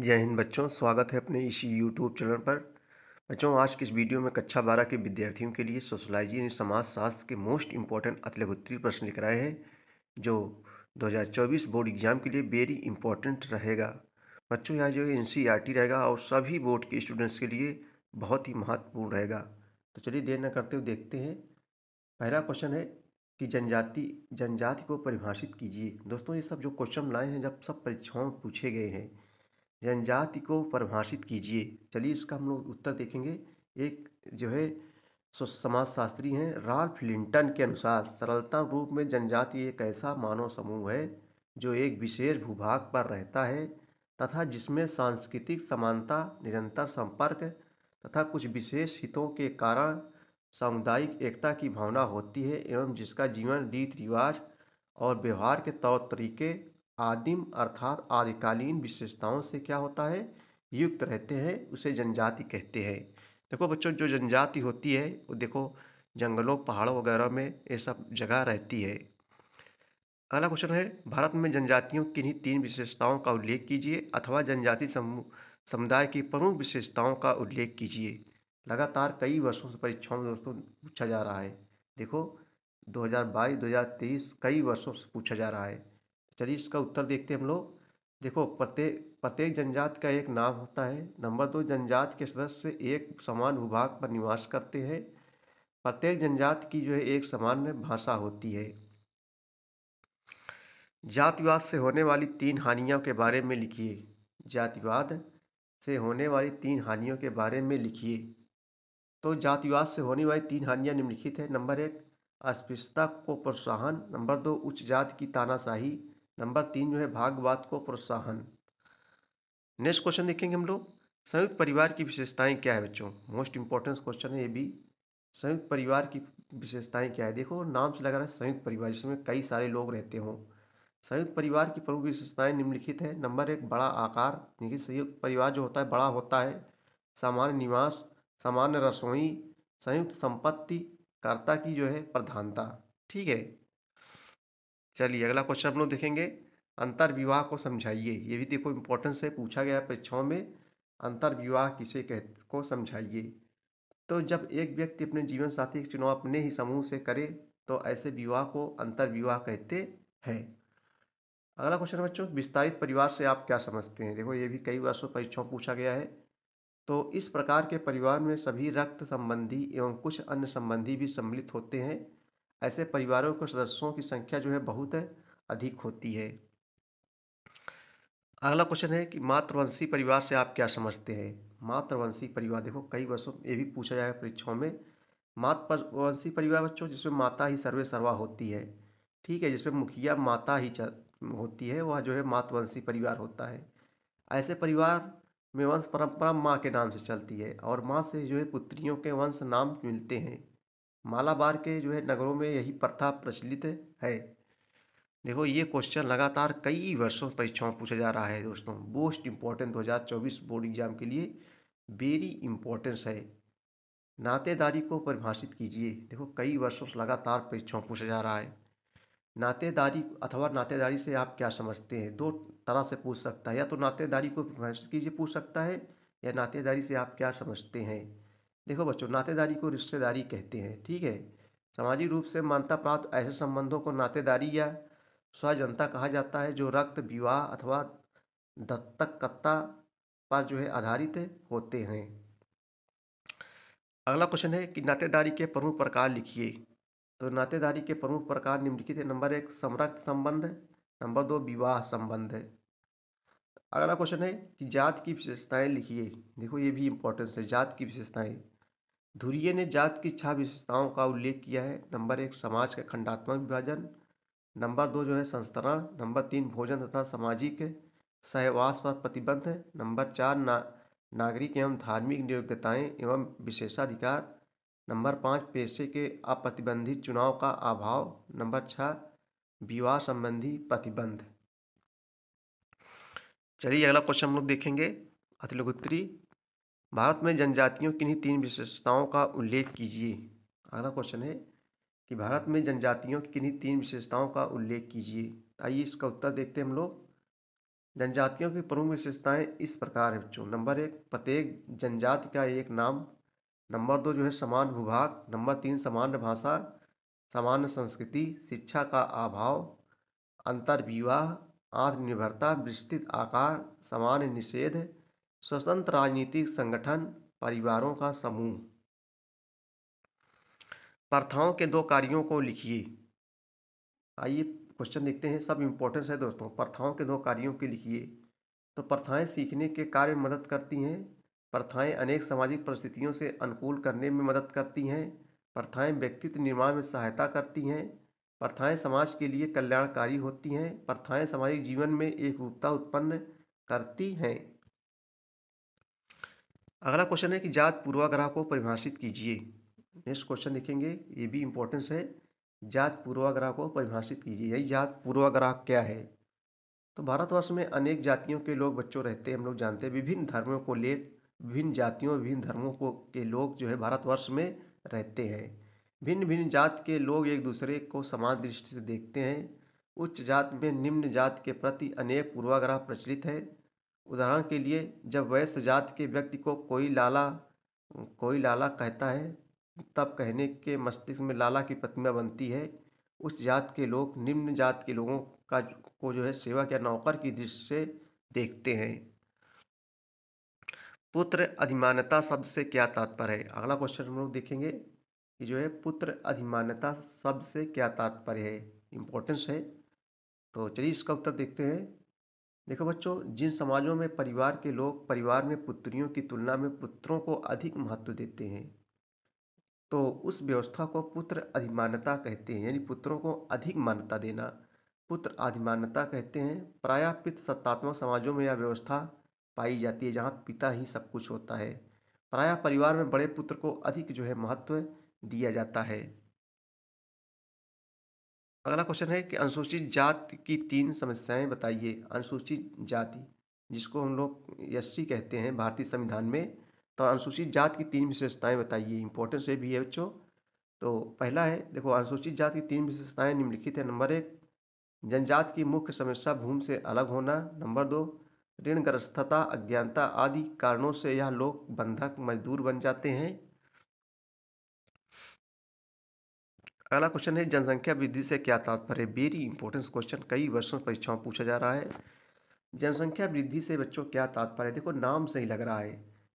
जय हिंद बच्चों स्वागत है अपने इसी यूट्यूब चैनल पर बच्चों आज की इस वीडियो में कक्षा बारह के विद्यार्थियों के लिए सोशलॉजी यानी समाजशास्त्र के मोस्ट इंपॉर्टेंट अतलगोत्री प्रश्न लिख आए हैं जो 2024 बोर्ड एग्जाम के लिए वेरी इंपॉर्टेंट रहेगा बच्चों यहाँ जो एन e रहेगा और सभी बोर्ड के स्टूडेंट्स के लिए बहुत ही महत्वपूर्ण रहेगा तो चलिए देर न करते हुए देखते हैं पहला क्वेश्चन है कि जनजाति जनजाति को परिभाषित कीजिए दोस्तों ये सब जो क्वेश्चन लाए हैं जब सब परीक्षाओं पूछे गए हैं जनजाति को परिभाषित कीजिए चलिए इसका हम लोग उत्तर देखेंगे एक जो है सो समाजशास्त्री हैं राल्फ लिंटन के अनुसार सरलता रूप में जनजाति एक ऐसा मानव समूह है जो एक विशेष भूभाग पर रहता है तथा जिसमें सांस्कृतिक समानता निरंतर संपर्क तथा कुछ विशेष हितों के कारण सामुदायिक एकता की भावना होती है एवं जिसका जीवन रीत रिवाज और व्यवहार के तौर तरीके आदिम अर्थात आदिकालीन विशेषताओं से क्या होता है युक्त रहते हैं उसे जनजाति कहते हैं देखो बच्चों जो जनजाति होती है वो देखो जंगलों पहाड़ों वगैरह में ये सब जगह रहती है अगला क्वेश्चन है भारत में जनजातियों की किन्हीं तीन विशेषताओं का उल्लेख कीजिए अथवा जनजाति समुदाय की प्रमुख विशेषताओं का उल्लेख कीजिए लगातार कई वर्षों से परीक्षाओं में दोस्तों पूछा जा रहा है देखो 2022, 2023 कई वर्षों से पूछा जा रहा है चलिए इसका उत्तर देखते हैं हम लोग देखो प्रत्येक प्रत्येक जनजात का एक नाम होता है नंबर दो जनजात के सदस्य एक समान भूभाग पर निवास करते हैं प्रत्येक जनजात की जो है एक समान भाषा होती है जातिवाद से होने वाली तीन हानियों के बारे में लिखिए जातिवाद से होने वाली तीन हानियों के बारे में लिखिए तो जातिवाद से होने वाली तीन हानियां निम्नलिखित है नंबर एक अस्पृश्यता को प्रोत्साहन नंबर दो उच्च जात की तानाशाही नंबर तीन जो है भागवाद को प्रोत्साहन नेक्स्ट क्वेश्चन देखेंगे हम लोग संयुक्त परिवार की विशेषताएं क्या है बच्चों मोस्ट इंपॉर्टेंट क्वेश्चन है ये भी संयुक्त परिवार की विशेषताएं क्या है देखो नाम से लग रहा है संयुक्त परिवार जिसमें कई सारे लोग रहते हों संयुक्त परिवार की प्रमुख विशेषताएं निम्नलिखित है नंबर एक बड़ा आकार देखिए संयुक्त परिवार जो होता है बड़ा होता है सामान्य निवास सामान्य रसोई संयुक्त संपत्ति कर्ता की जो है प्रधानता ठीक है चलिए अगला क्वेश्चन हम लोग देखेंगे अंतर विवाह को समझाइए ये भी देखो इम्पोर्टेंस है पूछा गया परीक्षाओं में अंतर विवाह किसे कह को समझाइए तो जब एक व्यक्ति अपने जीवन साथी चुनाव अपने ही समूह से करे तो ऐसे विवाह को अंतर विवाह कहते हैं अगला क्वेश्चन है बच्चों विस्तारित परिवार से आप क्या समझते हैं देखो ये भी कई वर्षों परीक्षाओं पूछा गया है तो इस प्रकार के परिवार में सभी रक्त संबंधी एवं कुछ अन्य संबंधी भी सम्मिलित होते हैं ऐसे परिवारों के सदस्यों की संख्या जो है बहुत है अधिक होती है अगला क्वेश्चन है कि मातृवंशी परिवार से आप क्या समझते हैं मातृवंशी परिवार देखो कई वर्षों ये भी पूछा जाएगा परीक्षाओं में मातृवंशी परिवार बच्चों जिसमें माता ही सर्वे सर्वा होती है ठीक है जिसमें मुखिया माता ही होती है वह जो है मातृवंशी परिवार होता है ऐसे परिवार में वंश परंपरा माँ के नाम से चलती है और माँ से जो है पुत्रियों के वंश नाम मिलते हैं मालाबार के जो है नगरों में यही प्रथा प्रचलित है देखो ये क्वेश्चन लगातार कई वर्षों परीक्षाओं में पूछा जा रहा है दोस्तों मोस्ट इम्पॉर्टेंट 2024 बोर्ड एग्जाम के लिए वेरी इम्पोर्टेंस है नातेदारी को परिभाषित कीजिए देखो कई वर्षों से लगातार परीक्षाओं पूछा जा रहा है नातेदारी अथवा नातेदारी से आप क्या समझते हैं दो तरह से पूछ सकता है या तो नातेदारी को परिभाषित कीजिए पूछ सकता है या नातेदारी से आप क्या समझते हैं देखो बच्चों नातेदारी को रिश्तेदारी कहते हैं ठीक है सामाजिक रूप से मान्यता प्राप्त ऐसे संबंधों को नातेदारी या स्वजनता कहा जाता है जो रक्त विवाह अथवा दत्तकत्ता पर जो है आधारित होते हैं अगला क्वेश्चन है कि नातेदारी के प्रमुख प्रकार लिखिए तो नातेदारी के प्रमुख प्रकार निम्नलिखित है नंबर एक समरक्त संबंध नंबर दो विवाह संबंध अगला क्वेश्चन है कि जात की विशेषताएं लिखिए देखो ये भी इम्पोर्टेंस है जात की विशेषताएं धुरिये ने जात की छह विशेषताओं का उल्लेख किया है नंबर एक समाज का खंडात्मक विभाजन नंबर दो जो है संस्तरण नंबर तीन भोजन तथा सामाजिक सहवास पर प्रतिबंध नंबर चार ना नागरिक एवं धार्मिक नियोग्यताएँ एवं विशेषाधिकार नंबर पाँच पेशे के अप्रतिबंधित चुनाव का अभाव नंबर छः विवाह संबंधी प्रतिबंध चलिए अगला क्वेश्चन हम लोग देखेंगे अतिलोकोत्तरी भारत में जनजातियों किन्हीं तीन विशेषताओं का उल्लेख कीजिए अगला क्वेश्चन है कि भारत में जनजातियों की किन्हीं तीन विशेषताओं का उल्लेख कीजिए आइए इसका उत्तर देखते हैं हम लोग जनजातियों की प्रमुख विशेषताएं इस प्रकार है बच्चों नंबर एक प्रत्येक जनजाति का एक नाम नंबर दो जो है समान भूभाग नंबर तीन सामान्य भाषा सामान्य संस्कृति शिक्षा का अभाव अंतर विवाह आत्मनिर्भरता विस्तृत आकार सामान्य निषेध स्वतंत्र राजनीतिक संगठन परिवारों का समूह प्रथाओं के दो कार्यों को लिखिए आइए क्वेश्चन देखते हैं सब इम्पोर्टेंस है दोस्तों प्रथाओं के दो कार्यों के लिखिए तो प्रथाएं सीखने के कार्य में मदद करती हैं प्रथाएं अनेक सामाजिक परिस्थितियों से अनुकूल करने में मदद करती हैं प्रथाएं व्यक्तित्व निर्माण में सहायता करती हैं प्रथाएं समाज के लिए कल्याणकारी होती हैं प्रथाएं सामाजिक जीवन में एक रूपता उत्पन्न करती हैं अगला क्वेश्चन है कि जात पूर्वाग्रह को परिभाषित कीजिए नेक्स्ट क्वेश्चन देखेंगे ये भी इम्पोर्टेंस है जात पूर्वाग्रह को परिभाषित कीजिए यही जात पूर्वाग्रह क्या है तो भारतवर्ष में अनेक जातियों के लोग बच्चों रहते हैं हम लोग जानते हैं विभिन्न धर्मों को ले विभिन्न जातियों विभिन्न धर्मों को के लोग जो है भारतवर्ष में रहते हैं भिन्न भिन्न जात के लोग एक दूसरे को समान दृष्टि से देखते हैं उच्च जात में निम्न जात के प्रति अनेक पूर्वाग्रह प्रचलित है उदाहरण के लिए जब वयस्क जात के व्यक्ति को कोई लाला कोई लाला कहता है तब कहने के मस्तिष्क में लाला की प्रतिमा बनती है उस जात के लोग निम्न जात के लोगों का को जो है सेवा या नौकर की दृष्टि से देखते हैं पुत्र अधिमानता शब्द से क्या तात्पर्य है अगला क्वेश्चन हम लोग देखेंगे कि जो है पुत्र अधिमानता शब्द से क्या तात्पर्य है इम्पोर्टेंस है तो चलिए इसका उत्तर देखते हैं देखो बच्चों जिन समाजों में परिवार के लोग परिवार में पुत्रियों की तुलना में पुत्रों को अधिक महत्व देते हैं तो उस व्यवस्था को पुत्र अधिमानता कहते हैं यानी पुत्रों को अधिक मान्यता देना पुत्र अधिमानता कहते हैं प्रायः पितृसत्तात्मक समाजों में यह व्यवस्था पाई जाती है जहाँ पिता ही सब कुछ होता है प्रायः परिवार में बड़े पुत्र को अधिक जो है महत्व दिया जाता है अगला क्वेश्चन है कि अनुसूचित जाति की तीन समस्याएं बताइए अनुसूचित जाति जिसको हम लोग एस कहते हैं भारतीय संविधान में तो अनुसूचित जाति की तीन विशेषताएं बताइए इंपॉर्टेंस ये भी है बच्चों तो पहला है देखो अनुसूचित जाति की तीन विशेषताएं निम्नलिखित है नंबर एक जनजाति की मुख्य समस्या भूमि से अलग होना नंबर दो ऋणग्रस्तता अज्ञानता आदि कारणों से यह लोग बंधक मजदूर बन जाते हैं अगला क्वेश्चन है जनसंख्या वृद्धि से क्या तात्पर्य वेरी इंपॉर्टेंस क्वेश्चन कई वर्षों परीक्षाओं पूछा जा रहा है जनसंख्या वृद्धि से बच्चों क्या तात्पर्य देखो नाम से ही लग रहा है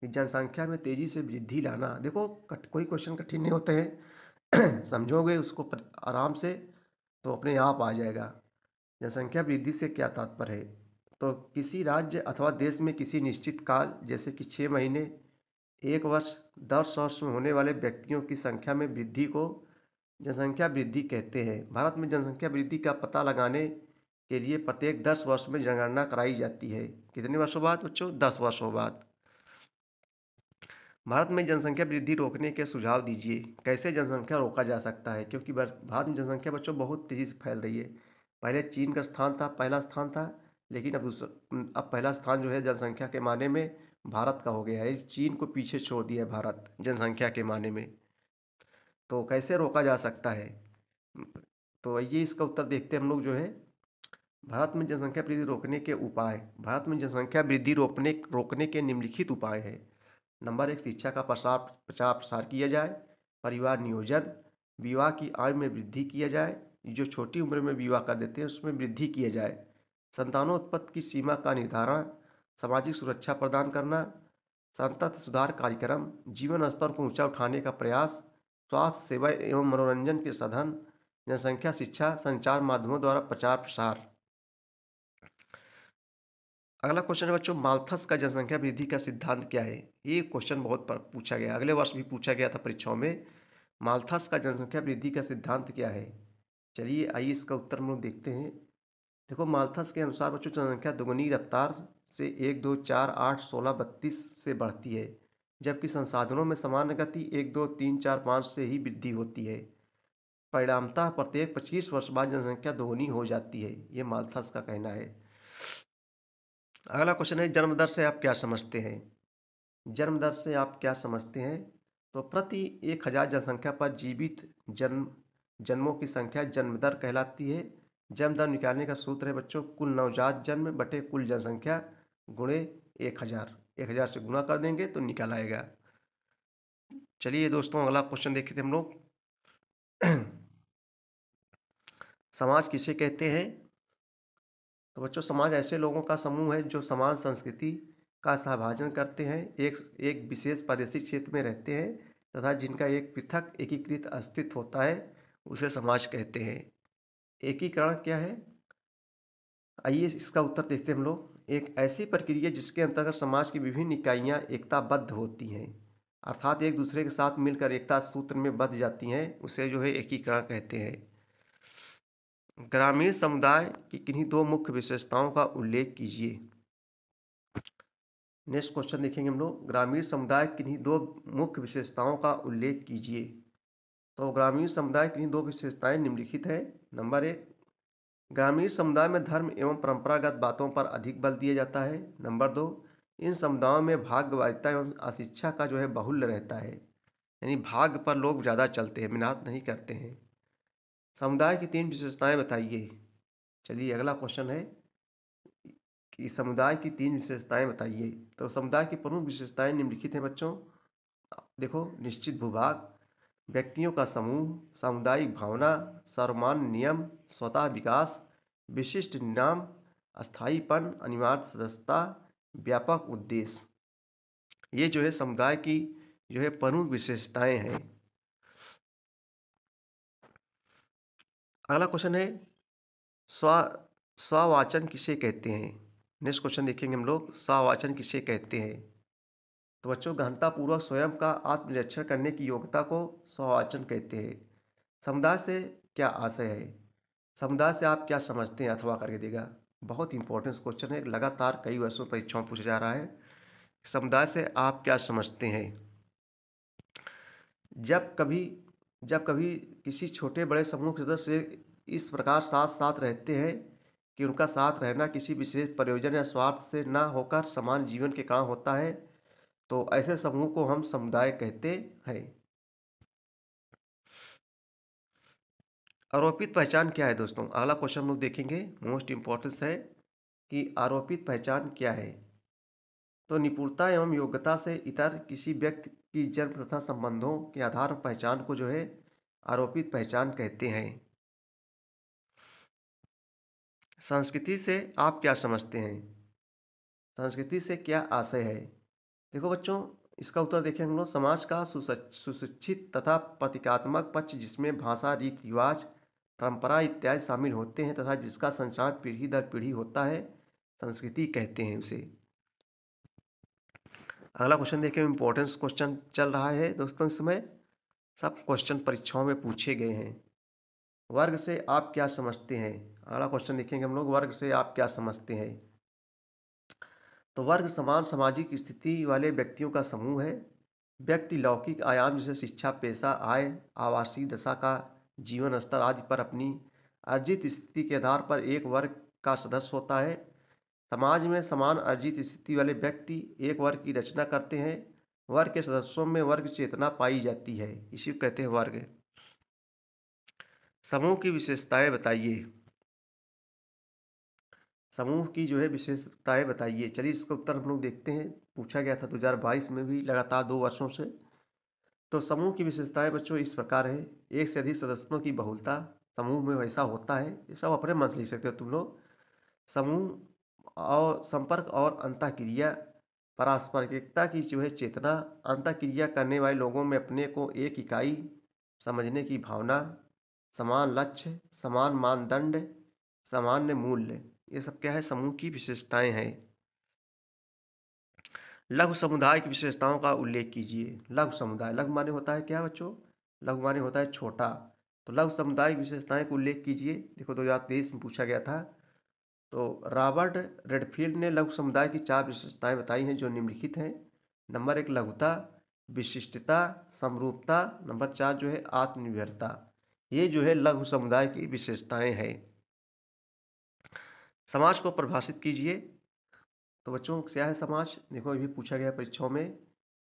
कि जनसंख्या में तेज़ी से वृद्धि लाना देखो कट, कोई क्वेश्चन कठिन नहीं होते हैं समझोगे उसको पर, आराम से तो अपने आप आ जाएगा जनसंख्या वृद्धि से क्या तात्पर्य है तो किसी राज्य अथवा देश में किसी निश्चित काल जैसे कि छः महीने एक वर्ष दस वर्ष में होने वाले व्यक्तियों की संख्या में वृद्धि को जनसंख्या वृद्धि कहते हैं भारत में जनसंख्या वृद्धि का पता लगाने के लिए प्रत्येक दस वर्ष में जनगणना कराई जाती है कितने वर्षों बाद बच्चों दस वर्षों बाद भारत में जनसंख्या वृद्धि रोकने के सुझाव दीजिए कैसे जनसंख्या रोका जा सकता है क्योंकि भारत में जनसंख्या बच्चों बहुत तेज़ी से फैल रही है पहले चीन का स्थान था पहला स्थान था लेकिन अब दूसरा अब पहला स्थान जो है जनसंख्या के माने में भारत का हो गया है चीन को पीछे छोड़ दिया भारत जनसंख्या के माने में तो कैसे रोका जा सकता है तो ये इसका उत्तर देखते हैं हम लोग जो है भारत में जनसंख्या वृद्धि रोकने के उपाय भारत में जनसंख्या वृद्धि रोकने रोकने के निम्नलिखित उपाय हैं नंबर एक शिक्षा का प्रसार प्रचार प्रसार किया जाए परिवार नियोजन विवाह की आयु में वृद्धि किया जाए जो छोटी उम्र में विवाह कर देते हैं उसमें वृद्धि किया जाए संतानोत्पत्ति की सीमा का निर्धारण सामाजिक सुरक्षा प्रदान करना संतत सुधार कार्यक्रम जीवन स्तर को ऊंचा उठाने का प्रयास स्वास्थ्य सेवा एवं मनोरंजन के साधन जनसंख्या शिक्षा संचार माध्यमों द्वारा प्रचार प्रसार अगला क्वेश्चन है बच्चों माल्थस का जनसंख्या वृद्धि का सिद्धांत क्या है ये क्वेश्चन बहुत पर पूछा गया अगले वर्ष भी पूछा गया था परीक्षाओं में माल्थस का जनसंख्या वृद्धि का सिद्धांत क्या है चलिए आइए इसका उत्तर हम लोग देखते हैं देखो माल्थस के अनुसार बच्चों जनसंख्या दुगुनी रफ्तार से एक दो चार आठ सोलह बत्तीस से बढ़ती है जबकि संसाधनों में सामान्य गति एक दो तीन चार पाँच से ही वृद्धि होती है परिणामतः प्रत्येक पच्चीस वर्ष बाद जनसंख्या दोगुनी हो जाती है ये माल्थस का कहना है अगला क्वेश्चन है जन्म दर से आप क्या समझते हैं जन्म दर से आप क्या समझते हैं तो प्रति एक हजार जनसंख्या पर जीवित जन्म जन्मों की संख्या जन्म दर कहलाती है जन्म दर निकालने का सूत्र है बच्चों कुल नवजात जन्म बटे कुल जनसंख्या गुणे एक हज़ार एक हज़ार से गुना कर देंगे तो निकल आएगा चलिए दोस्तों अगला क्वेश्चन देखे थे हम लोग समाज किसे कहते हैं तो बच्चों समाज ऐसे लोगों का समूह है जो समाज संस्कृति का सहभाजन करते हैं एक एक विशेष प्रादेशिक क्षेत्र में रहते हैं तथा जिनका एक पृथक एकीकृत अस्तित्व होता है उसे समाज कहते हैं एकीकरण क्या है आइए इसका उत्तर देखते हैं हम लोग एक ऐसी प्रक्रिया जिसके अंतर्गत समाज की विभिन्न इकाइयाँ एकताबद्ध होती हैं अर्थात एक दूसरे के साथ मिलकर एकता सूत्र में बध जाती हैं उसे जो है एकीकरण कहते हैं ग्रामीण समुदाय की किन्हीं दो मुख्य विशेषताओं का उल्लेख कीजिए नेक्स्ट क्वेश्चन देखेंगे हम लोग ग्रामीण समुदाय किन्हीं दो मुख्य विशेषताओं का उल्लेख कीजिए तो ग्रामीण समुदाय किन्हीं दो विशेषताएं निम्नलिखित है नंबर एक ग्रामीण समुदाय में धर्म एवं परंपरागत बातों पर अधिक बल दिया जाता है नंबर दो इन समुदायों में भाग्यवादिता एवं अशिक्षा का जो है बहुल्य रहता है यानी भाग पर लोग ज़्यादा चलते हैं मिनात नहीं करते हैं समुदाय की तीन विशेषताएं बताइए चलिए अगला क्वेश्चन है कि समुदाय की तीन विशेषताएं बताइए तो समुदाय की प्रमुख विशेषताएं निम्नलिखित हैं बच्चों देखो निश्चित भूभाग व्यक्तियों का समूह सामुदायिक भावना सर्वमान नियम स्वतः विकास विशिष्ट नाम स्थायीपन अनिवार्य सदस्यता व्यापक उद्देश्य ये जो है समुदाय की जो है प्रमुख विशेषताएं हैं अगला क्वेश्चन है स्वा स्वाचन किसे कहते हैं नेक्स्ट क्वेश्चन देखेंगे हम लोग स्वाचन किसे कहते हैं तो बच्चों गहनतापूर्वक स्वयं का आत्मनिरीक्षण करने की योग्यता को स्ववाचन कहते हैं समुदाय से क्या आशय है समुदाय से आप क्या समझते हैं अथवा करके देगा बहुत इंपॉर्टेंस क्वेश्चन है लगातार कई वर्षों परीक्षाओं पूछा जा रहा है समुदाय से आप क्या समझते हैं जब कभी जब कभी किसी छोटे बड़े समूह के सदस्य इस प्रकार साथ साथ रहते हैं कि उनका साथ रहना किसी विशेष प्रयोजन या स्वार्थ से ना होकर समान जीवन के कारण होता है तो ऐसे समूह को हम समुदाय कहते हैं आरोपित पहचान क्या है दोस्तों अगला क्वेश्चन हम लोग देखेंगे मोस्ट इम्पोर्टेंस है कि आरोपित पहचान क्या है तो निपुणता एवं योग्यता से इतर किसी व्यक्ति की जन्म तथा संबंधों के आधार पहचान को जो है आरोपित पहचान कहते हैं संस्कृति से आप क्या समझते हैं संस्कृति से क्या आशय है देखो बच्चों इसका उत्तर देखें हम लोग समाज का सुशिक्षित तथा प्रतीकात्मक पक्ष जिसमें भाषा रीति रिवाज परंपरा इत्यादि शामिल होते हैं तथा जिसका संचार पीढ़ी दर पीढ़ी होता है संस्कृति कहते हैं उसे अगला क्वेश्चन देखें इम्पोर्टेंस क्वेश्चन चल रहा है दोस्तों इस समय सब क्वेश्चन परीक्षाओं में पूछे गए हैं वर्ग से आप क्या समझते हैं अगला क्वेश्चन देखेंगे हम लोग वर्ग से आप क्या समझते हैं तो वर्ग समान सामाजिक स्थिति वाले व्यक्तियों का समूह है व्यक्ति लौकिक आयाम जैसे शिक्षा पेशा आय आवासीय दशा का जीवन स्तर आदि पर अपनी अर्जित स्थिति के आधार पर एक वर्ग का सदस्य होता है समाज में समान अर्जित स्थिति वाले व्यक्ति एक वर्ग की रचना करते हैं वर्ग के सदस्यों में वर्ग चेतना पाई जाती है इसी कहते हैं वर्ग समूह की विशेषताएं बताइए समूह की जो है विशेषताएं बताइए चलिए इसका उत्तर हम लोग देखते हैं पूछा गया था 2022 में भी लगातार दो वर्षों से तो समूह की विशेषताएं बच्चों इस प्रकार है एक से अधिक सदस्यों की बहुलता समूह में वैसा होता है ये सब अपने मन से लिख सकते हो तुम लोग समूह और संपर्क और अंत क्रिया पारस्परिकता की जो है चेतना अंत क्रिया करने वाले लोगों में अपने को एक इकाई समझने की भावना समान लक्ष्य समान मानदंड सामान्य मूल्य ये सब क्या है समूह की विशेषताएं हैं लघु समुदाय की विशेषताओं का उल्लेख कीजिए लघु समुदाय लघु माने होता है क्या बच्चों लघु माने होता है छोटा तो लघु समुदाय की विशेषताएं का उल्लेख कीजिए देखो तेईस में पूछा गया था तो रॉबर्ट रेडफील्ड ने लघु समुदाय की चार विशेषताएं बताई हैं जो निम्नलिखित हैं नंबर एक लघुता विशिष्टता समरूपता नंबर चार जो है आत्मनिर्भरता ये जो है लघु समुदाय की विशेषताएं हैं समाज को परिभाषित कीजिए तो बच्चों क्या है समाज देखो ये पूछा गया परीक्षाओं में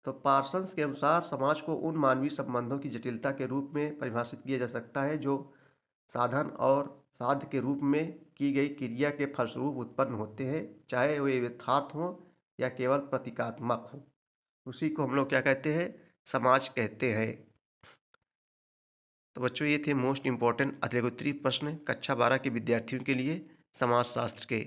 तो पार्सन्स के अनुसार समाज को उन मानवीय संबंधों की जटिलता के रूप में परिभाषित किया जा सकता है जो साधन और साध के रूप में की गई क्रिया के फलस्वरूप उत्पन्न होते हैं चाहे वे यथार्थ हों या केवल प्रतीकात्मक हों उसी को हम लोग क्या कहते हैं समाज कहते हैं तो बच्चों ये थे मोस्ट इम्पॉर्टेंट अतिरिक्त प्रश्न कक्षा बारह के विद्यार्थियों के लिए समाजशास्त्र के